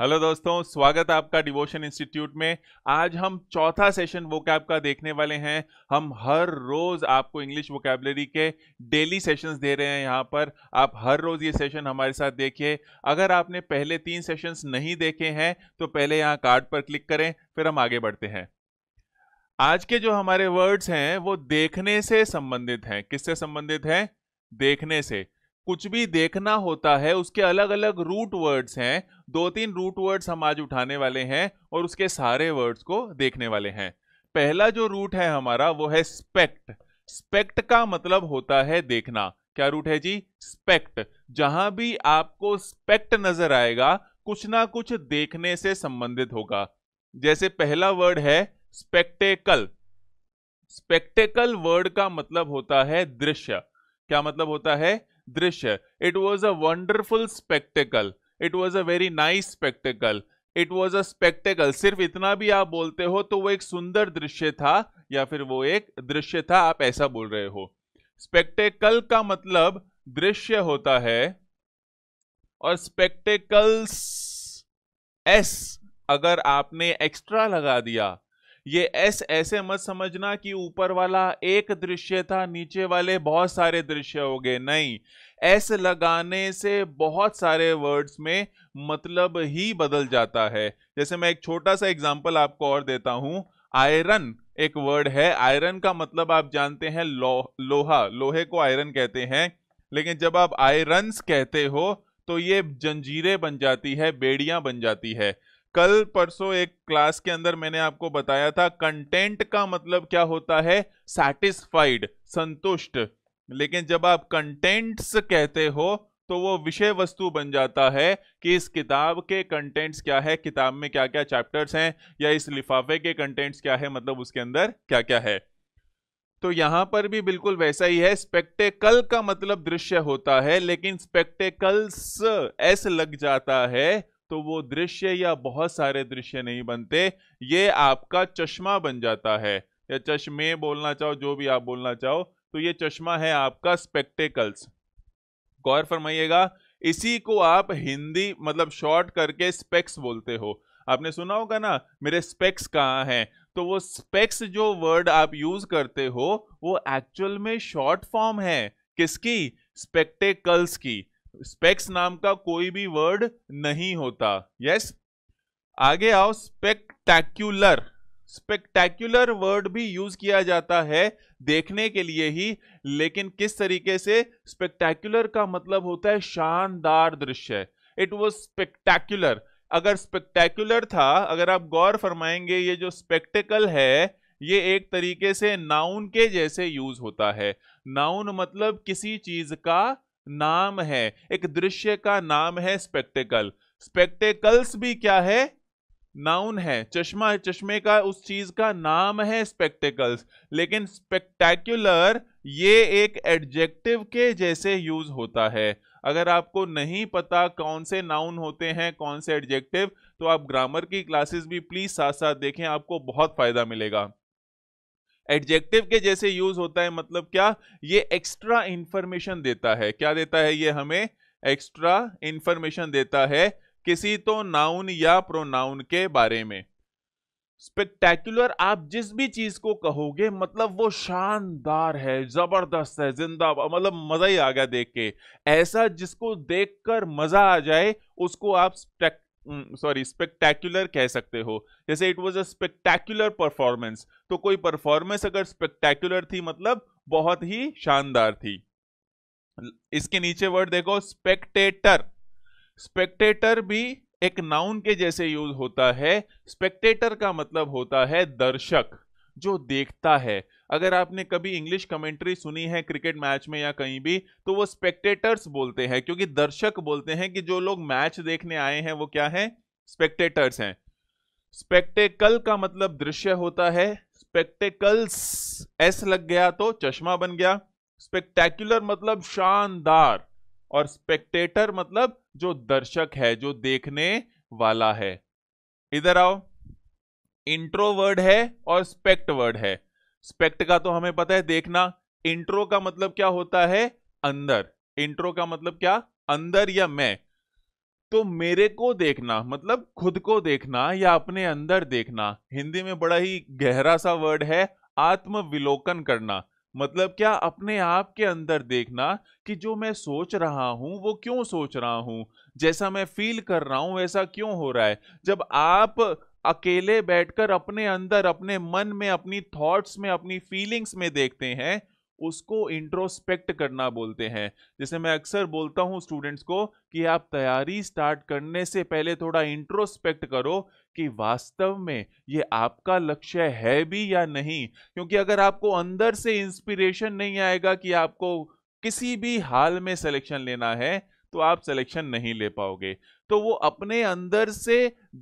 Hello दोस्तों स्वागत है आपका डिवोशन इंस्टीट्यूट में आज हम चौथा सेशन वो कैब का देखने वाले हैं हम हर रोज़ आपको इंग्लिश वोकेबलरी के डेली सेशंस दे रहे हैं यहाँ पर आप हर रोज़ ये सेशन हमारे साथ देखिए अगर आपने पहले तीन सेशंस नहीं देखे हैं तो पहले यहाँ कार्ड पर क्लिक करें फिर हम आगे बढ़ते हैं आज के जो हमारे वर्ड्स हैं वो देखने से संबंधित हैं किससे संबंधित हैं देखने से कुछ भी देखना होता है उसके अलग अलग रूट वर्ड्स हैं दो तीन रूट वर्ड्स हम आज उठाने वाले हैं और उसके सारे वर्ड्स को देखने वाले हैं पहला जो रूट है हमारा वो है स्पेक्ट स्पेक्ट का मतलब होता है देखना क्या रूट है जी स्पेक्ट जहां भी आपको स्पेक्ट नजर आएगा कुछ ना कुछ देखने से संबंधित होगा जैसे पहला वर्ड है स्पेक्टेकल स्पेक्टेकल वर्ड का मतलब होता है दृश्य क्या मतलब होता है दृश्य it was a wonderful spectacle it was a very nice spectacle it was a spectacle सिर्फ इतना भी आप बोलते हो तो वो एक सुंदर दृश्य था या फिर वो एक दृश्य था आप ऐसा बोल रहे हो स्पेक्टेकल का मतलब दृश्य होता है और स्पेक्टेकल्स एस अगर आपने एक्स्ट्रा लगा दिया ये एस ऐसे मत समझना कि ऊपर वाला एक दृश्य था नीचे वाले बहुत सारे दृश्य हो गए नहीं एस लगाने से बहुत सारे वर्ड्स में मतलब ही बदल जाता है जैसे मैं एक छोटा सा एग्जाम्पल आपको और देता हूं आयरन एक वर्ड है आयरन का मतलब आप जानते हैं लो, लोहा लोहे को आयरन कहते हैं लेकिन जब आप आयरन्स कहते हो तो ये जंजीरें बन जाती है बेड़ियां बन जाती है कल परसों एक क्लास के अंदर मैंने आपको बताया था कंटेंट का मतलब क्या होता है सैटिस्फाइड संतुष्ट लेकिन जब आप कंटेंट्स कहते हो तो वो विषय वस्तु बन जाता है कि इस किताब के कंटेंट्स क्या है किताब में क्या क्या चैप्टर्स हैं या इस लिफाफे के कंटेंट्स क्या है मतलब उसके अंदर क्या क्या है तो यहां पर भी बिल्कुल वैसा ही है स्पेक्टेकल का मतलब दृश्य होता है लेकिन स्पेक्टेकल्स एस लग जाता है तो वो दृश्य या बहुत सारे दृश्य नहीं बनते ये आपका चश्मा बन जाता है या चश्मे बोलना चाहो जो भी आप बोलना चाहो तो ये चश्मा है आपका स्पेक्टेकल्स गौर फरमाइएगा इसी को आप हिंदी मतलब शॉर्ट करके स्पेक्स बोलते हो आपने सुना होगा ना मेरे स्पेक्स कहाँ हैं तो वो स्पेक्स जो वर्ड आप यूज करते हो वो एक्चुअल में शॉर्ट फॉर्म है किसकी स्पेक्टेकल्स की स्पेक्स नाम का कोई भी वर्ड नहीं होता यस आगे आओ स्पेक्टैक्यूलर स्पेक्टैक्यूलर वर्ड भी यूज किया जाता है देखने के लिए ही लेकिन किस तरीके से स्पेक्टैक्यूलर का मतलब होता है शानदार दृश्य इट वॉज स्पेक्टैक्यूलर अगर स्पेक्टैक्यूलर था अगर आप गौर फरमाएंगे ये जो स्पेक्टिकल है ये एक तरीके से नाउन के जैसे यूज होता है नाउन मतलब किसी चीज का नाम है एक दृश्य का नाम है स्पेक्टेकल स्पेक्टेकल्स भी क्या है नाउन है चश्मा चश्मे का उस चीज का नाम है स्पेक्टेकल्स लेकिन स्पेक्टेक्युलर ये एक एडजेक्टिव के जैसे यूज होता है अगर आपको नहीं पता कौन से नाउन होते हैं कौन से एडजेक्टिव तो आप ग्रामर की क्लासेस भी प्लीज साथ साथ देखें आपको बहुत फायदा मिलेगा एडजेक्टिव के जैसे यूज होता है मतलब क्या ये एक्स्ट्रा इंफॉर्मेशन देता है क्या देता है ये हमें एक्स्ट्रा इंफॉर्मेशन देता है किसी तो नाउन या प्रोनाउन के बारे में स्पेक्टेकुलर आप जिस भी चीज को कहोगे मतलब वो शानदार है जबरदस्त है जिंदा मतलब मजा ही आ गया देख के ऐसा जिसको देखकर मजा आ जाए उसको आप सॉरी स्पेक्टैक्युलर कह सकते हो जैसे it was a spectacular performance तो कोई परफॉर्मेंस अगर स्पेक्टैक्युलर थी मतलब बहुत ही शानदार थी इसके नीचे वर्ड देखो स्पेक्टेटर स्पेक्टेटर भी एक नाउन के जैसे यूज होता है स्पेक्टेटर का मतलब होता है दर्शक जो देखता है अगर आपने कभी इंग्लिश कमेंट्री सुनी है क्रिकेट मैच में या कहीं भी तो वो स्पेक्टेटर्स बोलते हैं क्योंकि दर्शक बोलते हैं कि जो लोग मैच देखने आए हैं वो क्या है स्पेक्टेटर्स हैं स्पेक्टेकल का मतलब दृश्य होता है स्पेक्टेकल्स एस लग गया तो चश्मा बन गया स्पेक्टेक्युलर मतलब शानदार और स्पेक्टेटर मतलब जो दर्शक है जो देखने वाला है इधर आओ इंट्रो वर्ड है और स्पेक्ट वर्ड है स्पेक्ट का तो हमें पता है देखना इंट्रो का मतलब क्या होता है अंदर इंट्रो का मतलब क्या अंदर या मैं तो मेरे को देखना मतलब खुद को देखना या अपने अंदर देखना हिंदी में बड़ा ही गहरा सा वर्ड है आत्मविलोकन करना मतलब क्या अपने आप के अंदर देखना कि जो मैं सोच रहा हूं वो क्यों सोच रहा हूं जैसा मैं फील कर रहा हूं वैसा क्यों हो रहा है जब आप अकेले बैठकर अपने अंदर अपने मन में अपनी थॉट्स में अपनी फीलिंग्स में देखते हैं उसको इंट्रोस्पेक्ट करना बोलते हैं जैसे मैं अक्सर बोलता हूं स्टूडेंट्स को कि आप तैयारी स्टार्ट करने से पहले थोड़ा इंट्रोस्पेक्ट करो कि वास्तव में ये आपका लक्ष्य है भी या नहीं क्योंकि अगर आपको अंदर से इंस्पिरेशन नहीं आएगा कि आपको किसी भी हाल में सिलेक्शन लेना है तो आप सिलेक्शन नहीं ले पाओगे तो वो अपने अंदर से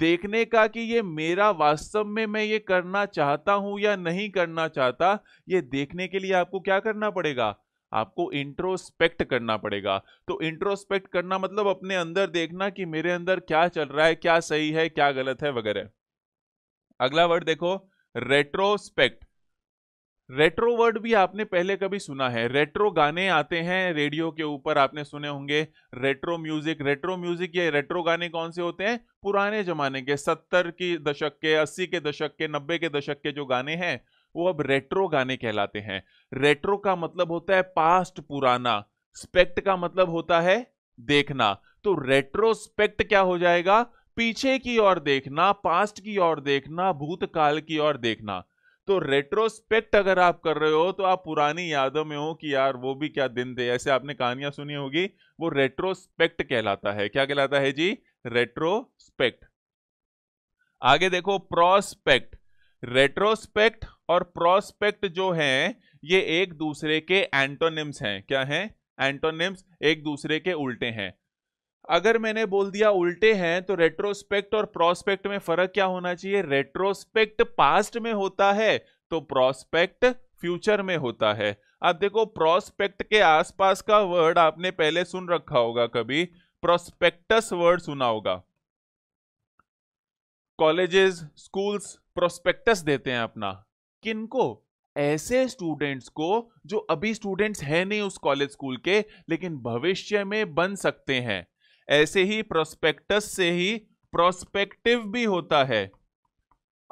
देखने का कि ये मेरा वास्तव में मैं ये करना चाहता हूं या नहीं करना चाहता ये देखने के लिए आपको क्या करना पड़ेगा आपको इंट्रोस्पेक्ट करना पड़ेगा तो इंट्रोस्पेक्ट करना मतलब अपने अंदर देखना कि मेरे अंदर क्या चल रहा है क्या सही है क्या गलत है वगैरह अगला वर्ड देखो रेट्रोस्पेक्ट रेट्रो वर्ड भी आपने पहले कभी सुना है रेट्रो गाने आते हैं रेडियो के ऊपर आपने सुने होंगे रेट्रो म्यूजिक रेट्रो म्यूजिक या रेट्रो गाने कौन से होते हैं पुराने जमाने के सत्तर की दशक के अस्सी के दशक के नब्बे के दशक के जो गाने हैं वो अब रेट्रो गाने कहलाते हैं रेट्रो का मतलब होता है पास्ट पुराना स्पेक्ट का मतलब होता है देखना तो रेट्रोस्पेक्ट क्या हो जाएगा पीछे की ओर देखना पास्ट की ओर देखना भूतकाल की ओर देखना तो रेट्रोस्पेक्ट अगर आप कर रहे हो तो आप पुरानी यादों में हो कि यार वो भी क्या दिन थे ऐसे आपने कहानियां सुनी होगी वो रेट्रोस्पेक्ट कहलाता है क्या कहलाता है जी रेट्रोस्पेक्ट आगे देखो प्रोस्पेक्ट रेट्रोस्पेक्ट और प्रोस्पेक्ट जो है ये एक दूसरे के एंटोनिम्स हैं क्या हैं एंटोनिम्स एक दूसरे के उल्टे हैं अगर मैंने बोल दिया उल्टे हैं तो रेट्रोस्पेक्ट और प्रोस्पेक्ट में फर्क क्या होना चाहिए रेट्रोस्पेक्ट पास्ट में होता है तो प्रोस्पेक्ट फ्यूचर में होता है अब देखो प्रोस्पेक्ट के आसपास का वर्ड आपने पहले सुन रखा होगा कभी प्रोस्पेक्टस वर्ड सुना होगा कॉलेजेस स्कूल्स प्रोस्पेक्टस देते हैं अपना किनको ऐसे स्टूडेंट्स को जो अभी स्टूडेंट्स हैं नहीं उस कॉलेज स्कूल के लेकिन भविष्य में बन सकते हैं ऐसे ही प्रोस्पेक्टस से ही प्रोस्पेक्टिव भी होता है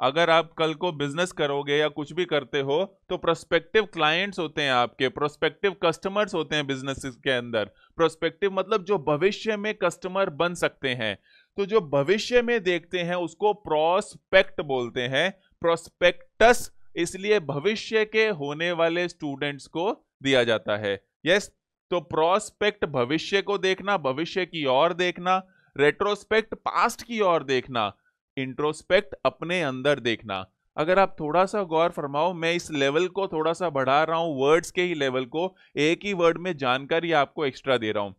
अगर आप कल को बिजनेस करोगे या कुछ भी करते हो तो प्रोस्पेक्टिव क्लाइंट्स होते हैं आपके प्रोस्पेक्टिव कस्टमर्स होते हैं बिजनेस के अंदर प्रोस्पेक्टिव मतलब जो भविष्य में कस्टमर बन सकते हैं तो जो भविष्य में देखते हैं उसको प्रोस्पेक्ट बोलते हैं प्रोस्पेक्टस इसलिए भविष्य के होने वाले स्टूडेंट्स को दिया जाता है यस तो प्रोस्पेक्ट भविष्य को देखना भविष्य की ओर देखना रेट्रोस्पेक्ट पास्ट की ओर देखना इंट्रोस्पेक्ट अपने अंदर देखना अगर आप थोड़ा सा गौर फरमाओ मैं इस लेवल को थोड़ा सा बढ़ा रहा हूं वर्ड्स के ही लेवल को एक ही वर्ड में जानकारी आपको एक्स्ट्रा दे रहा हूं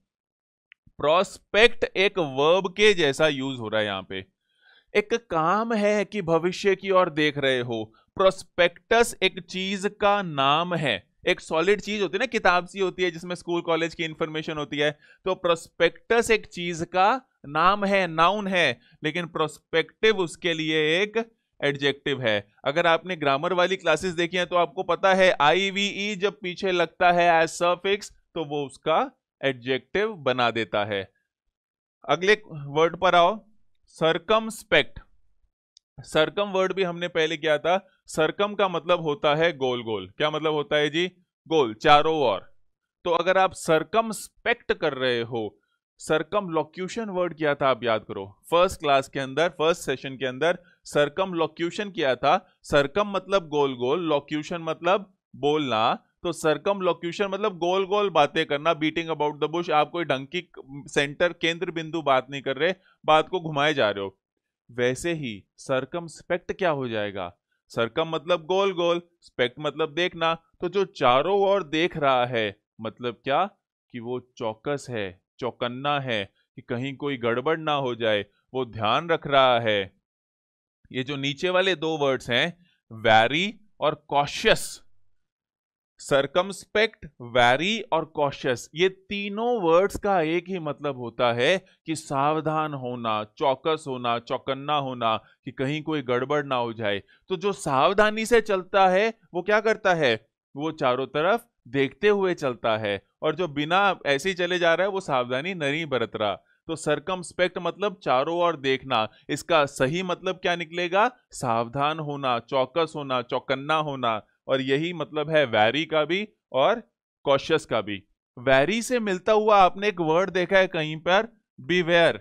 प्रोस्पेक्ट एक वर्ब के जैसा यूज हो रहा है यहां पे एक काम है कि भविष्य की ओर देख रहे हो प्रोस्पेक्टस एक चीज का नाम है एक सॉलिड चीज होती है ना किताब सी होती है जिसमें स्कूल कॉलेज की इंफॉर्मेशन होती है तो प्रोस्पेक्टस एक चीज का नाम है नाउन है लेकिन प्रोस्पेक्टिव उसके लिए एक एडजेक्टिव है अगर आपने ग्रामर वाली क्लासेस देखी हैं तो आपको पता है आई वी ई जब पीछे लगता है एज सफिक्स तो वो उसका एडजेक्टिव बना देता है अगले वर्ड पर आओ सरकम स्पेक्ट सरकम वर्ड भी हमने पहले किया था सरकम का मतलब होता है गोल गोल क्या मतलब होता है जी गोल चारों ओर तो अगर आप सरकम स्पेक्ट कर रहे हो सरकम लॉक्यूशन वर्ड किया था आप याद करो फर्स्ट क्लास के अंदर फर्स्ट सेशन के अंदर सरकम लोक्यूशन किया था सरकम मतलब गोल गोल लॉक्यूशन मतलब बोलना तो सरकम लोक्यूशन मतलब गोल गोल बातें करना बीटिंग अबाउट द बुश आप कोई ढंकी सेंटर केंद्र बिंदु बात नहीं कर रहे बात को घुमाए जा रहे हो वैसे ही सरकम स्पेक्ट क्या हो जाएगा सरकम मतलब गोल गोल स्पेक्ट मतलब देखना तो जो चारों ओर देख रहा है मतलब क्या कि वो चौकस है चौकन्ना है कि कहीं कोई गड़बड़ ना हो जाए वो ध्यान रख रहा है ये जो नीचे वाले दो वर्ड्स हैं वैरी और कॉशियस सरकमस्पेक्ट वैरी और कॉशियस ये तीनों वर्ड्स का एक ही मतलब होता है कि सावधान होना चौकस होना चौकन्ना होना कि कहीं कोई गड़बड़ ना हो जाए तो जो सावधानी से चलता है वो क्या करता है वो चारों तरफ देखते हुए चलता है और जो बिना ऐसे ही चले जा रहा है वो सावधानी नहीं बरत रहा तो सरकमस्पेक्ट मतलब चारों ओर देखना इसका सही मतलब क्या निकलेगा सावधान होना चौकस होना चौकन्ना होना और यही मतलब है वैरी का भी और कॉशियस का भी वैरी से मिलता हुआ आपने एक वर्ड देखा है कहीं पर बीवेयर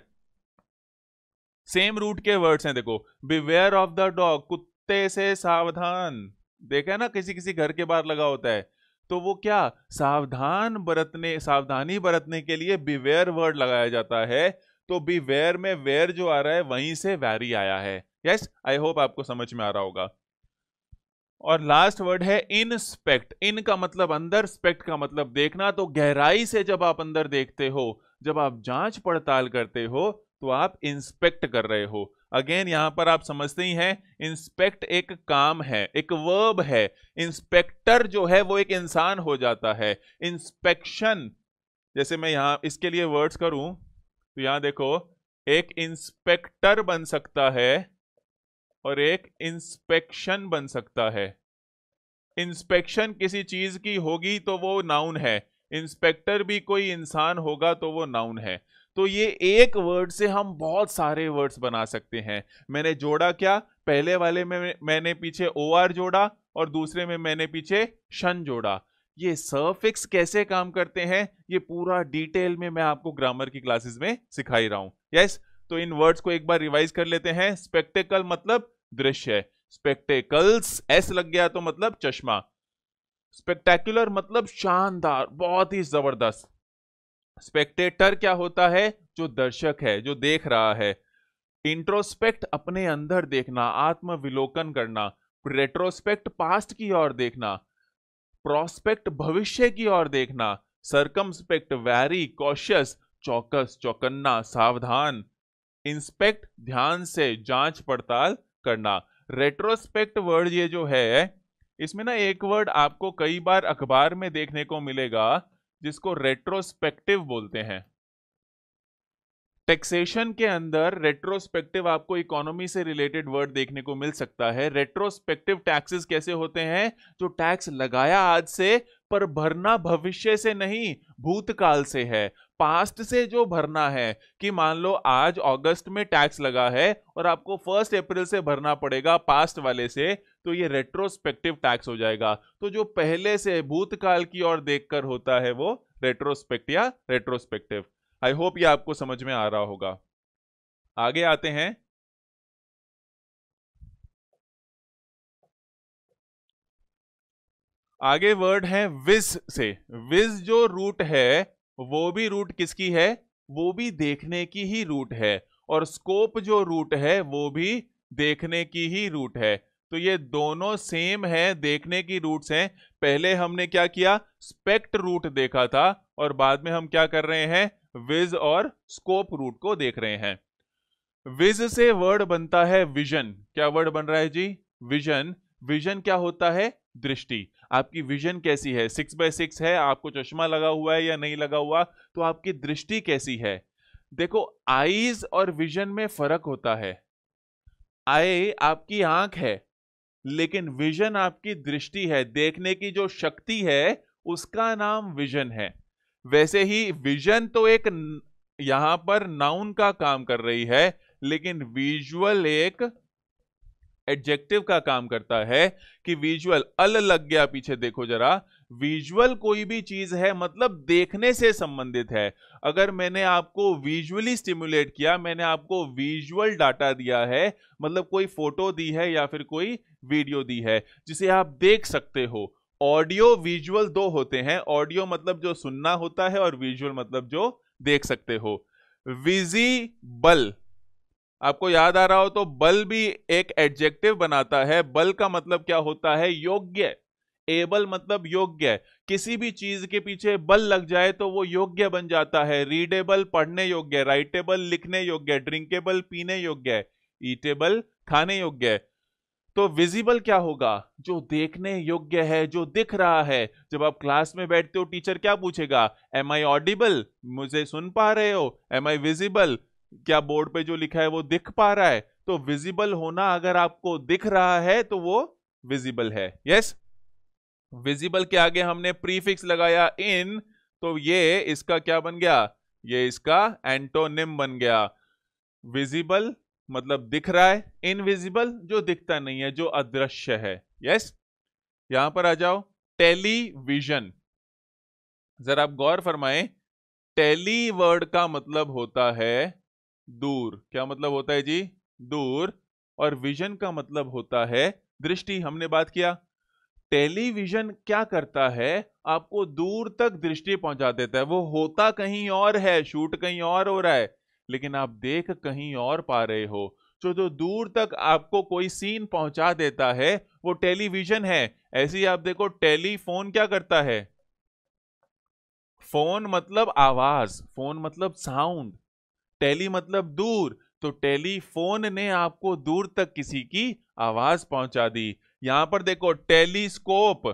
सेम रूट के वर्ड्स हैं देखो बीवेयर ऑफ द डॉग कुत्ते से सावधान देखा है ना किसी किसी घर के बाहर लगा होता है तो वो क्या सावधान बरतने सावधानी बरतने के लिए बीवेयर वर्ड लगाया जाता है तो बीवेयर में वेयर जो आ रहा है वहीं से वैरी आया है यस आई होप आपको समझ में आ रहा होगा और लास्ट वर्ड है इनस्पेक्ट इन का मतलब अंदर स्पेक्ट का मतलब देखना तो गहराई से जब आप अंदर देखते हो जब आप जांच पड़ताल करते हो तो आप इंस्पेक्ट कर रहे हो अगेन यहां पर आप समझते ही हैं इंस्पेक्ट एक काम है एक वर्ब है इंस्पेक्टर जो है वो एक इंसान हो जाता है इंस्पेक्शन जैसे मैं यहां इसके लिए वर्ड्स करूं तो यहां देखो एक इंस्पेक्टर बन सकता है और एक इंस्पेक्शन बन सकता है इंस्पेक्शन किसी चीज की होगी तो वो नाउन है इंस्पेक्टर भी कोई इंसान होगा तो वो नाउन है तो ये एक वर्ड से हम बहुत सारे वर्ड्स बना सकते हैं मैंने जोड़ा क्या पहले वाले में मैंने पीछे ओ आर जोड़ा और दूसरे में मैंने पीछे शन जोड़ा ये सर्फिक्स कैसे काम करते हैं ये पूरा डिटेल में मैं आपको ग्रामर की क्लासेस में सिखाई रहा हूं यस तो इन वर्ड्स को एक बार रिवाइज कर लेते हैं स्पेक्टेकल मतलब दृश्य है स्पेक्टेकल्स एस लग गया तो मतलब चश्मा स्पेक्टेकुलर मतलब शानदार बहुत ही जबरदस्त स्पेक्टेटर क्या होता है जो दर्शक है जो देख रहा है इंट्रोस्पेक्ट अपने अंदर देखना आत्मविलोकन करना रेट्रोस्पेक्ट पास्ट की ओर देखना प्रोस्पेक्ट भविष्य की ओर देखना सरकम स्पेक्ट वैरी कॉशियस चौकस चौकन्ना सावधान इंस्पेक्ट ध्यान से जांच पड़ताल करना रेट्रोस्पेक्ट वर्ड ये जो है इसमें ना एक वर्ड आपको कई बार अखबार में देखने को मिलेगा जिसको रेट्रोस्पेक्टिव बोलते हैं टैक्सेशन के अंदर रेट्रोस्पेक्टिव आपको इकोनॉमी से रिलेटेड वर्ड देखने को मिल सकता है रेट्रोस्पेक्टिव टैक्सेस कैसे होते हैं जो टैक्स लगाया आज से पर भरना भविष्य से नहीं भूतकाल से है पास्ट से जो भरना है कि मान लो आज अगस्त में टैक्स लगा है और आपको फर्स्ट अप्रैल से भरना पड़ेगा पास्ट वाले से तो ये रेट्रोस्पेक्टिव टैक्स हो जाएगा तो जो पहले से भूतकाल की ओर देखकर होता है वो रेट्रोस्पेक्ट या रेट्रोस्पेक्टिव आई होप ये आपको समझ में आ रहा होगा आगे आते हैं आगे वर्ड है विज से विज जो रूट है वो भी रूट किसकी है वो भी देखने की ही रूट है और स्कोप जो रूट है वो भी देखने की ही रूट है तो ये दोनों सेम है देखने की रूट्स हैं पहले हमने क्या किया स्पेक्ट रूट देखा था और बाद में हम क्या कर रहे हैं विज और स्कोप रूट को देख रहे हैं विज से वर्ड बनता है विजन क्या वर्ड बन रहा है जी विजन विजन क्या होता है दृष्टि आपकी विजन कैसी है सिक्स बाय सिक्स है आपको चश्मा लगा हुआ है या नहीं लगा हुआ तो आपकी दृष्टि कैसी है देखो आईज और विजन में फर्क होता है आई आपकी आंख है लेकिन विजन आपकी दृष्टि है देखने की जो शक्ति है उसका नाम विजन है वैसे ही विजन तो एक यहां पर नाउन का काम कर रही है लेकिन विजुअल एक एडजेक्टिव का काम करता है कि विजुअल अल लग गया पीछे देखो जरा विजुअल कोई भी चीज है मतलब देखने से संबंधित है अगर मैंने आपको विजुअली स्टिमुलेट किया मैंने आपको विजुअल डाटा दिया है मतलब कोई फोटो दी है या फिर कोई वीडियो दी है जिसे आप देख सकते हो ऑडियो विजुअल दो होते हैं ऑडियो मतलब जो सुनना होता है और विजुअल मतलब जो देख सकते हो विजिबल आपको याद आ रहा हो तो बल भी एक एडजेक्टिव बनाता है बल का मतलब क्या होता है योग्य एबल मतलब योग्य किसी भी चीज के पीछे बल लग जाए तो वो योग्य बन जाता है रीडेबल पढ़ने योग्य राइटेबल लिखने योग्य ड्रिंकेबल पीने योग्य ईटेबल खाने योग्य तो विजिबल क्या होगा जो देखने योग्य है जो दिख रहा है जब आप क्लास में बैठते हो टीचर क्या पूछेगा एम आई ऑडिबल मुझे सुन पा रहे हो एम आई विजिबल क्या बोर्ड पे जो लिखा है वो दिख पा रहा है तो विजिबल होना अगर आपको दिख रहा है तो वो विजिबल है यस yes? विजिबल के आगे हमने प्रीफिक्स लगाया इन तो ये इसका क्या बन गया ये इसका एंटोनिम बन गया विजिबल मतलब दिख रहा है इनविजिबल जो दिखता नहीं है जो अदृश्य है यस यहां पर आ जाओ टेलीविजन जरा आप गौर फरमाएं टेली वर्ड का मतलब होता है दूर क्या मतलब होता है जी दूर और विजन का मतलब होता है दृष्टि हमने बात किया टेलीविजन क्या करता है आपको दूर तक दृष्टि पहुंचा देता है वो होता कहीं और है शूट कहीं और हो रहा है लेकिन आप देख कहीं और पा रहे हो जो जो दूर तक आपको कोई सीन पहुंचा देता है वो टेलीविजन है ऐसे ही आप देखो टेलीफोन क्या करता है फोन मतलब आवाज फोन मतलब साउंड टेली मतलब दूर तो टेलीफोन ने आपको दूर तक किसी की आवाज पहुंचा दी यहां पर देखो टेलीस्कोप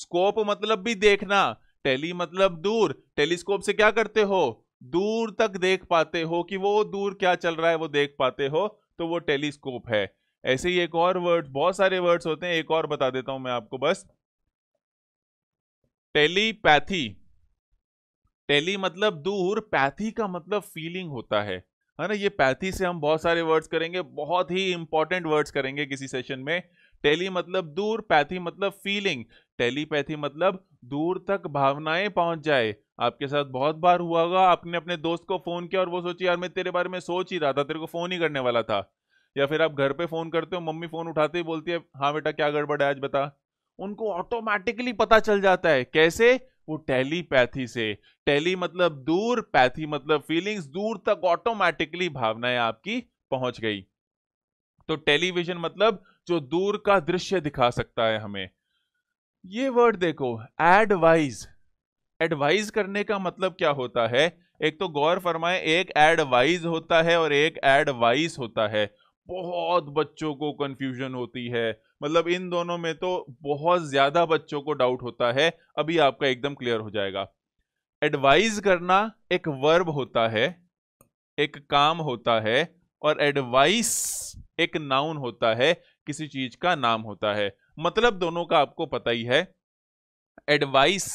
स्कोप मतलब भी देखना टेली मतलब दूर टेलीस्कोप से क्या करते हो दूर तक देख पाते हो कि वो दूर क्या चल रहा है वो देख पाते हो तो वो टेलीस्कोप है ऐसे ही एक और वर्ड बहुत सारे वर्ड्स होते हैं एक और बता देता हूं मैं आपको बस टेलीपैथी टेली मतलब दूर पैथी का मतलब फीलिंग होता है है ना ये पैथी से हम बहुत सारे वर्ड्स करेंगे बहुत ही इंपॉर्टेंट वर्ड्स करेंगे किसी सेशन में टेली मतलब दूर पैथी मतलब फीलिंग टेलीपैथी मतलब दूर तक भावनाएं पहुंच जाए आपके साथ बहुत बार हुआ होगा आपने अपने दोस्त को फोन किया और वो सोची यार मैं तेरे बारे में सोच ही रहा था तेरे को फोन ही करने वाला था या फिर आप घर पे फोन करते हो मम्मी फोन उठाते ही बोलती है हाँ बेटा क्या गड़बड़ है आज बता उनको ऑटोमेटिकली पता चल जाता है कैसे वो टेलीपैथी से टेली मतलब दूर पैथी मतलब फीलिंग्स दूर तक ऑटोमेटिकली भावनाएं आपकी पहुंच गई तो टेलीविजन मतलब जो दूर का दृश्य दिखा सकता है हमें ये वर्ड देखो एडवाइज एडवाइज करने का मतलब क्या होता है एक तो गौर फरमाए एक एडवाइज होता है और एक एडवाइस होता है बहुत बच्चों को कंफ्यूजन होती है मतलब इन दोनों में तो बहुत ज़्यादा बच्चों को डाउट होता है अभी आपका एकदम क्लियर हो जाएगा एडवाइज करना एक वर्ब होता है एक काम होता है और एडवाइस एक नाउन होता है किसी चीज का नाम होता है मतलब दोनों का आपको पता ही है एडवाइस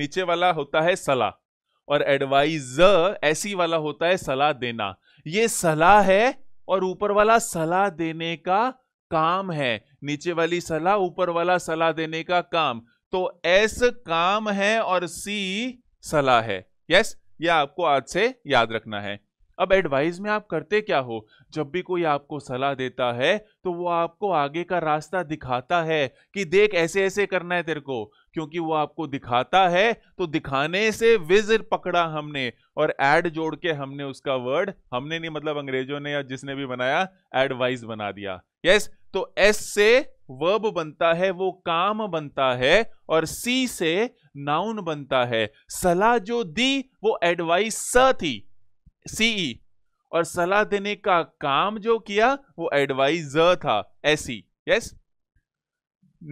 नीचे वाला होता है सलाह और एडवाइज ऐसी वाला होता है सलाह देना ये सलाह है और ऊपर वाला सलाह देने का काम है नीचे वाली सलाह ऊपर वाला सलाह देने का काम तो एस काम है और सी सलाह है यस ये आपको आज से याद रखना है अब एडवाइस में आप करते क्या हो जब भी कोई आपको सलाह देता है तो वो आपको आगे का रास्ता दिखाता है कि देख ऐसे ऐसे करना है तेरे को क्योंकि वो आपको दिखाता है तो दिखाने से विज पकड़ा हमने और एड जोड़ के हमने उसका वर्ड हमने नहीं मतलब अंग्रेजों ने या जिसने भी बनाया एडवाइस बना दिया यस तो एस से वर्ब बनता है वो काम बनता है और सी से नाउन बनता है सलाह जो दी वो एडवाइस स थी सीई e। और सलाह देने का काम जो किया वो एडवाइस था ऐसी यस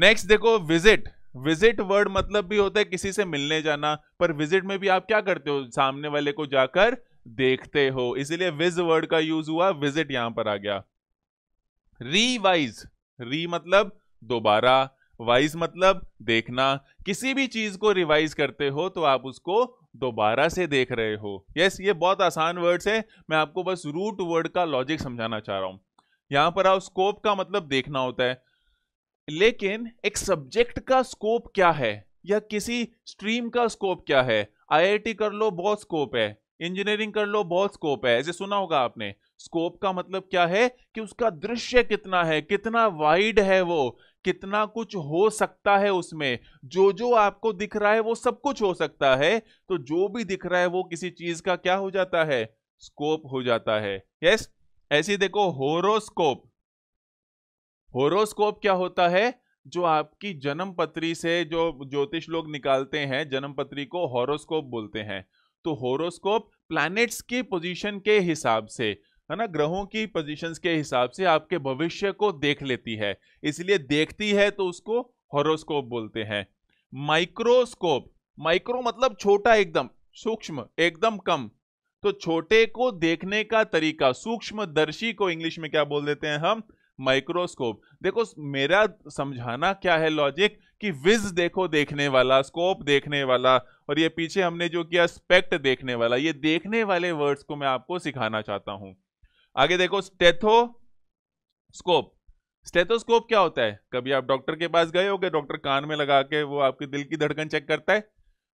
नेक्स्ट देखो विजिट विजिट वर्ड मतलब भी होता है किसी से मिलने जाना पर विजिट में भी आप क्या करते हो सामने वाले को जाकर देखते हो इसीलिए विज वर्ड का यूज हुआ विजिट यहां पर आ गया रीवाइज री मतलब दोबारा वाइज मतलब देखना किसी भी चीज को रिवाइज करते हो तो आप उसको दोबारा से देख रहे हो यस yes, ये बहुत आसान वर्ड्स है मैं आपको बस रूट वर्ड का लॉजिक समझाना चाह रहा हूं यहां पर आप स्कोप का मतलब देखना होता है लेकिन एक सब्जेक्ट का स्कोप क्या है या किसी स्ट्रीम का स्कोप क्या है आईआईटी कर लो बहुत स्कोप है इंजीनियरिंग कर लो बहुत स्कोप है ऐसे सुना होगा आपने स्कोप का मतलब क्या है कि उसका दृश्य कितना है कितना वाइड है वो कितना कुछ हो सकता है उसमें जो जो आपको दिख रहा है वो सब कुछ हो सकता है तो जो भी दिख रहा है वो किसी चीज का क्या हो जाता है स्कोप हो जाता है यस ऐसे देखो होरोस्कोप होरोस्कोप क्या होता है जो आपकी जन्म पत्री से जो ज्योतिष लोग निकालते हैं जन्म पत्री को होरोस्कोप बोलते हैं तो होरोस्कोप प्लैनेट्स की पोजीशन के हिसाब से है ना ग्रहों की पोजीशंस के हिसाब से आपके भविष्य को देख लेती है इसलिए देखती है तो उसको हॉरोस्कोप बोलते हैं माइक्रोस्कोप माइक्रो मतलब छोटा एकदम सूक्ष्म एकदम कम तो छोटे को देखने का तरीका सूक्ष्म दर्शी को इंग्लिश में क्या बोल देते हैं हम माइक्रोस्कोप देखो मेरा समझाना क्या है लॉजिक कि विज देखो देखने वाला स्कोप देखने वाला और ये पीछे हमने जो किया स्पेक्ट देखने वाला ये देखने वाले वर्ड्स को मैं आपको सिखाना चाहता हूं आगे देखो स्टेथोस्कोप स्टेथोस्कोप क्या होता है कभी आप डॉक्टर के पास गए होगे डॉक्टर कान में लगा के वो आपके दिल की धड़कन चेक करता है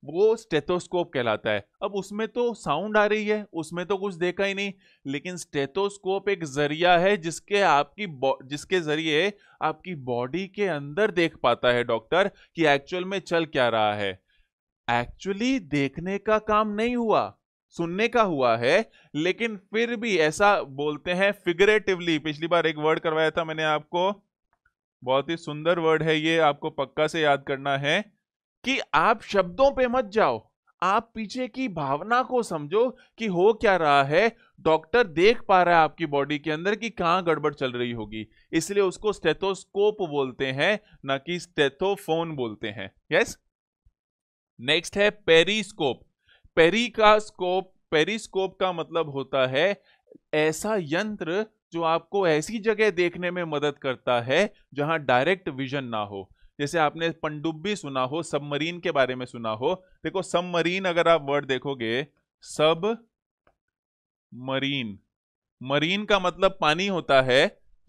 वो स्टेथोस्कोप कहलाता है अब उसमें तो साउंड आ रही है उसमें तो कुछ देखा ही नहीं लेकिन स्टेथोस्कोप एक जरिया है जिसके आपकी जिसके जरिए आपकी बॉडी के अंदर देख पाता है डॉक्टर कि एक्चुअल में चल क्या रहा है एक्चुअली देखने का काम नहीं हुआ सुनने का हुआ है लेकिन फिर भी ऐसा बोलते हैं फिगरेटिवली पिछली बार एक वर्ड करवाया था मैंने आपको बहुत ही सुंदर वर्ड है ये आपको पक्का से याद करना है कि आप शब्दों पे मत जाओ आप पीछे की भावना को समझो कि हो क्या रहा है डॉक्टर देख पा रहा है आपकी बॉडी के अंदर कि कहाँ गड़बड़ चल रही होगी इसलिए उसको स्टेथोस्कोप बोलते हैं ना कि स्टेथोफोन बोलते हैं यस नेक्स्ट है पेरीस्कोप पेरी का स्कोप पेरीस्कोप का मतलब होता है ऐसा यंत्र जो आपको ऐसी जगह देखने में मदद करता है जहां डायरेक्ट विजन ना हो जैसे आपने पंडुब्बी सुना हो सबमरीन के बारे में सुना हो देखो सबमरीन अगर आप वर्ड देखोगे सब मरीन मरीन का मतलब पानी होता है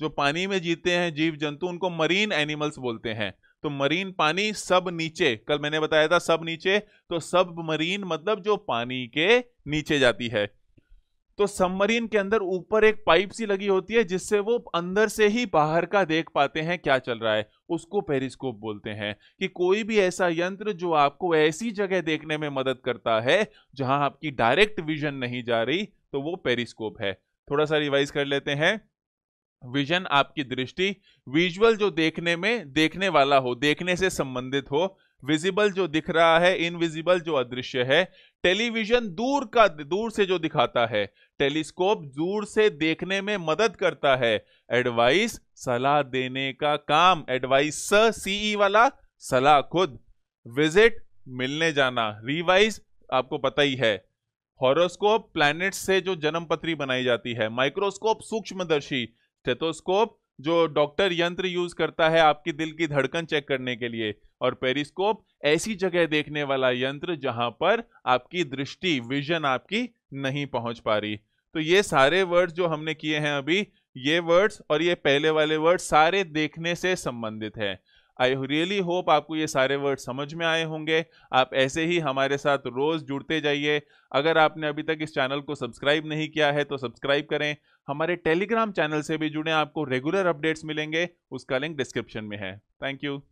जो पानी में जीते हैं जीव जंतु उनको मरीन एनिमल्स बोलते हैं तो मरीन पानी सब नीचे कल मैंने बताया था सब नीचे तो सब मरीन मतलब जो पानी के नीचे जाती है तो सबमरीन के अंदर ऊपर एक पाइप सी लगी होती है जिससे वो अंदर से ही बाहर का देख पाते हैं क्या चल रहा है उसको पेरिस्कोप बोलते हैं कि कोई भी ऐसा यंत्र जो आपको ऐसी जगह देखने में मदद करता है जहां आपकी डायरेक्ट विजन नहीं जा रही तो वो पेरिस्कोप है थोड़ा सा रिवाइज कर लेते हैं विजन आपकी दृष्टि विजुअल जो देखने में देखने वाला हो देखने से संबंधित हो विजिबल जो दिख रहा है इनविजिबल जो अदृश्य है टेलीविजन दूर का दूर से जो दिखाता है टेलीस्कोप दूर से देखने में मदद करता है एडवाइस सलाह देने का काम एडवाइस सीई e वाला सलाह खुद विजिट मिलने जाना रिवाइज आपको पता ही है हॉरोस्कोप प्लैनेट से जो जन्म पत्री बनाई जाती है माइक्रोस्कोप सूक्ष्मदर्शी स्टेथोस्कोप जो डॉक्टर यंत्र यूज करता है आपकी दिल की धड़कन चेक करने के लिए और पेरिस्कोप ऐसी जगह देखने वाला यंत्र जहां पर आपकी दृष्टि विजन आपकी नहीं पहुंच पा रही तो ये सारे वर्ड्स जो हमने किए हैं अभी ये वर्ड्स और ये पहले वाले वर्ड सारे देखने से संबंधित है आई रियली होप आपको ये सारे वर्ड समझ में आए होंगे आप ऐसे ही हमारे साथ रोज़ जुड़ते जाइए अगर आपने अभी तक इस चैनल को सब्सक्राइब नहीं किया है तो सब्सक्राइब करें हमारे टेलीग्राम चैनल से भी जुड़ें आपको रेगुलर अपडेट्स मिलेंगे उसका लिंक डिस्क्रिप्शन में है थैंक यू